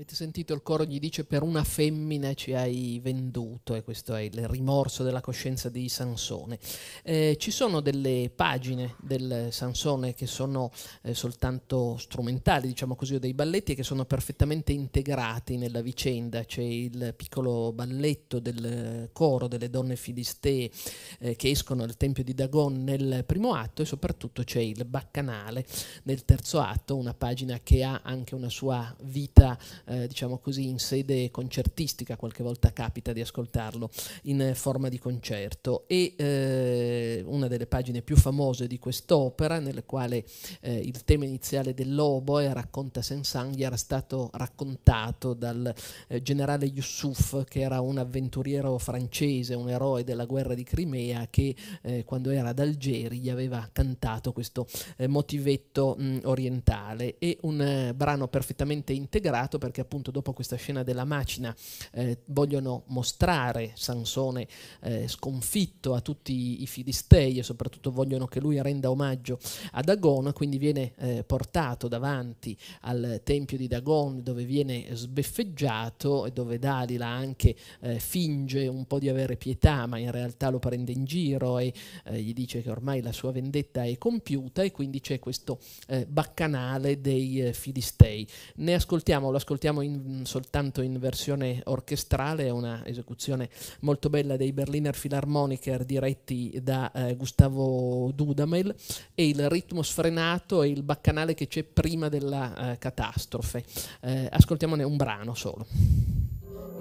Avete sentito il coro gli dice per una femmina ci hai venduto e questo è il rimorso della coscienza di Sansone. Eh, ci sono delle pagine del Sansone che sono eh, soltanto strumentali, diciamo così, o dei balletti che sono perfettamente integrati nella vicenda. C'è il piccolo balletto del coro delle donne filistee eh, che escono dal tempio di Dagon nel primo atto e soprattutto c'è il baccanale nel terzo atto, una pagina che ha anche una sua vita eh, eh, diciamo così, in sede concertistica, qualche volta capita di ascoltarlo in forma di concerto. E eh, una delle pagine più famose di quest'opera, nel quale eh, il tema iniziale del lobo e racconta Sensanghi, era stato raccontato dal eh, generale Yusuf, che era un avventuriero francese, un eroe della guerra di Crimea, che eh, quando era ad Algeri gli aveva cantato questo eh, motivetto mh, orientale. E un brano perfettamente integrato perché perché appunto dopo questa scena della macina eh, vogliono mostrare Sansone eh, sconfitto a tutti i filistei e soprattutto vogliono che lui renda omaggio a Dagon, quindi viene eh, portato davanti al tempio di Dagon dove viene sbeffeggiato e dove Dalila anche eh, finge un po' di avere pietà ma in realtà lo prende in giro e eh, gli dice che ormai la sua vendetta è compiuta e quindi c'è questo eh, baccanale dei filistei. Ne ascoltiamo, lo ascoltiamo ascoltiamo in, mm, soltanto in versione orchestrale, è una esecuzione molto bella dei Berliner Philharmoniker diretti da eh, Gustavo Dudamel e il ritmo sfrenato e il baccanale che c'è prima della eh, catastrofe. Eh, ascoltiamone un brano solo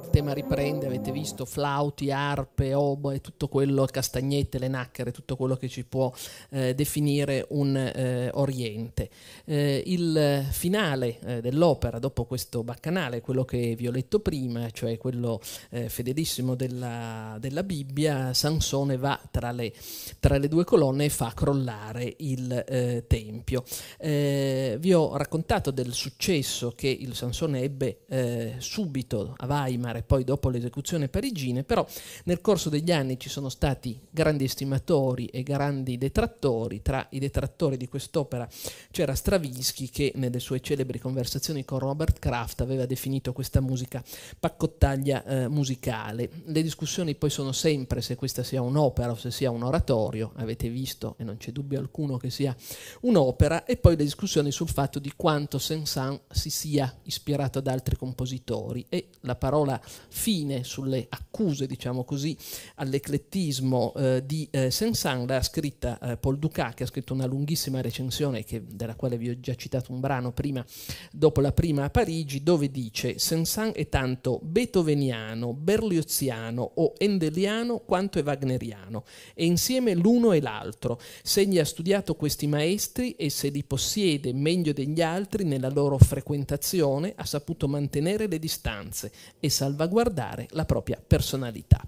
il tema riprende, avete visto, flauti, arpe, oboe, tutto quello, castagnette, le nacchere, tutto quello che ci può eh, definire un eh, oriente. Eh, il finale eh, dell'opera, dopo questo baccanale, quello che vi ho letto prima, cioè quello eh, fedelissimo della, della, Bibbia, Sansone va tra le, tra le, due colonne e fa crollare il eh, Tempio. vi ho raccontato del successo che il Sansone ebbe subito a Weimar, firmare poi dopo l'esecuzione parigina, però nel corso degli anni ci sono stati grandi estimatori e grandi detrattori, tra i detrattori di quest'opera c'era Stravinsky che nelle sue celebri conversazioni con Robert Kraft aveva definito questa musica paccottaglia eh, musicale. Le discussioni poi sono sempre se questa sia un'opera o se sia un oratorio, avete visto e non c'è dubbio alcuno che sia un'opera, e poi le discussioni sul fatto di quanto Saint-Saëns si sia ispirato ad altri compositori e la parola fine sulle accuse, diciamo così, all'eclettismo eh, di eh, Saint-Saëns l'ha scritta eh, Paul Ducat, che ha scritto una lunghissima recensione che, della quale vi ho già citato un brano prima, dopo la prima a Parigi, dove dice Saint-Saëns è tanto beethoveniano, berlioziano o endeliano quanto è wagneriano, e insieme l'uno e l'altro. Segni ha studiato questi maestri e se li possiede meglio degli altri nella loro frequentazione ha saputo mantenere le distanze e sarà salvaguardare la propria personalità.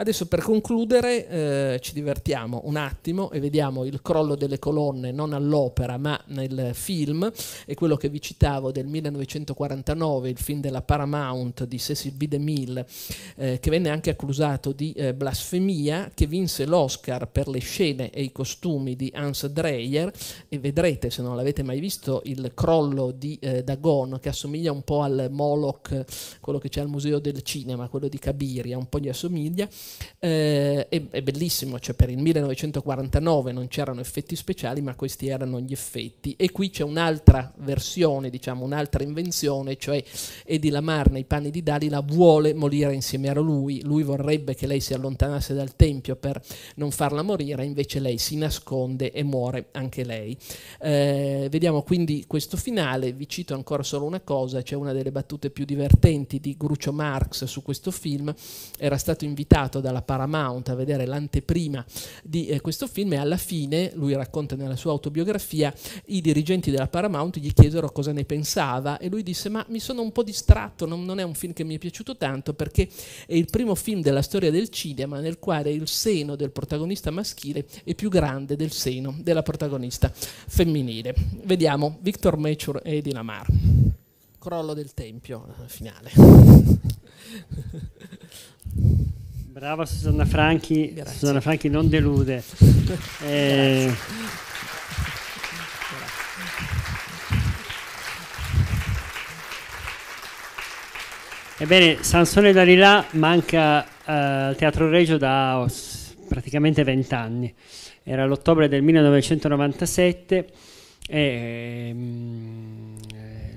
Adesso per concludere eh, ci divertiamo un attimo e vediamo il crollo delle colonne non all'opera ma nel film e quello che vi citavo del 1949, il film della Paramount di Cecil B. DeMille eh, che venne anche accusato di eh, blasfemia che vinse l'Oscar per le scene e i costumi di Hans Dreyer e vedrete se non l'avete mai visto il crollo di eh, Dagon che assomiglia un po' al Moloch, quello che c'è al Museo del Cinema, quello di Cabiria, un po' gli assomiglia eh, è, è, bellissimo, cioè per il 1949 non c'erano effetti speciali, ma questi erano gli effetti. E qui c'è un'altra versione, diciamo, un'altra invenzione, cioè Eddie Lamar nei panni di Dalila vuole morire insieme a lui, lui vorrebbe che lei si allontanasse dal tempio per non farla morire, invece lei si nasconde e muore anche lei. Eh, vediamo quindi questo finale, vi cito ancora solo una cosa, c'è una delle battute più divertenti di Grucio Marx su questo film, era stato invitato portato dalla Paramount a vedere l'anteprima di eh, questo film e alla fine, lui racconta nella sua autobiografia, i dirigenti della Paramount gli chiesero cosa ne pensava e lui disse ma mi sono un po' distratto, non, non è un film che mi è piaciuto tanto perché è il primo film della storia del cinema nel quale il seno del protagonista maschile è più grande del seno della protagonista femminile. Vediamo Victor Mature e Edina Mar. Crollo del Tempio eh, finale. Brava Susanna Franchi, Grazie. Susanna Franchi non delude. eh, Ebbene, Sansone Dalila manca eh, al Teatro Regio da oh, praticamente vent'anni. Era l'ottobre del 1997 e... Eh,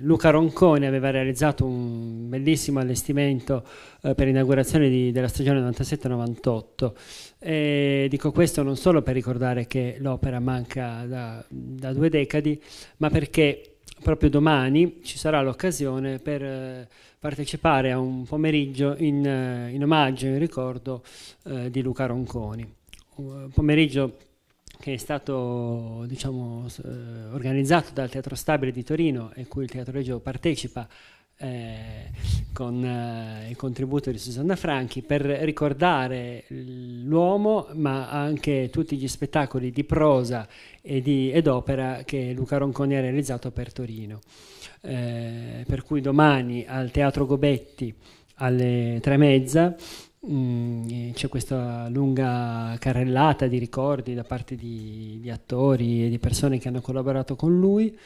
Luca Roncone aveva realizzato un bellissimo allestimento eh, per l'inaugurazione della stagione 97-98. E dico questo non solo per ricordare che l'opera manca da, da due decadi, ma perché proprio domani ci sarà l'occasione per eh, partecipare a un pomeriggio in, eh, in omaggio, in ricordo eh, di Luca Ronconi. Un eh, pomeriggio che è stato diciamo, eh, organizzato dal Teatro Stabile di Torino e cui il Teatro Reggio partecipa eh, con eh, il contributo di Susanna Franchi per ricordare l'uomo ma anche tutti gli spettacoli di prosa e di, ed opera che Luca Ronconi ha realizzato per Torino. Eh, per cui domani al Teatro Gobetti alle tre e mezza Mm, eh, c'è questa lunga carrellata di ricordi da parte di, di, attori e di persone che hanno collaborato con lui.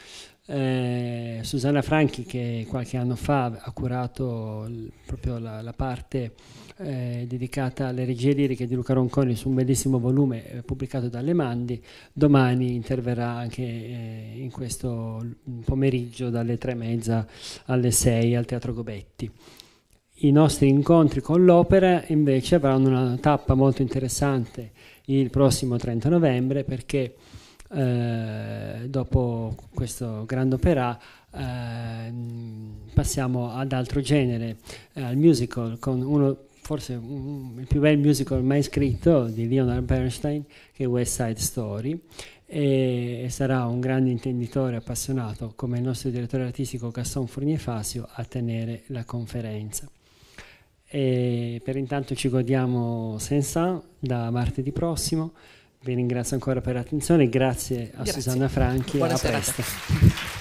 Eh, Susanna Franchi che qualche anno fa ha curato il, proprio la, la parte eh, dedicata alle regie liriche di Luca Ronconi su un bellissimo volume eh, pubblicato da Mandi, domani interverrà anche eh, in questo pomeriggio dalle tre e mezza alle sei al Teatro Gobetti. I nostri incontri con l'opera invece avranno una tappa molto interessante il prossimo 30 novembre perché eh, dopo questo grande opera ehm, passiamo ad altro genere, eh, al musical con uno forse mm, il più bel musical mai scritto di Leonard Bernstein che è West Side Story e sarà un grande intenditore appassionato come il nostro direttore artistico Gaston Fournier Fasio a tenere la conferenza. E per intanto ci godiamo senza da martedì prossimo. Vi ringrazio ancora per l'attenzione, grazie a grazie. Susanna Franchi, Buona a serata. presto.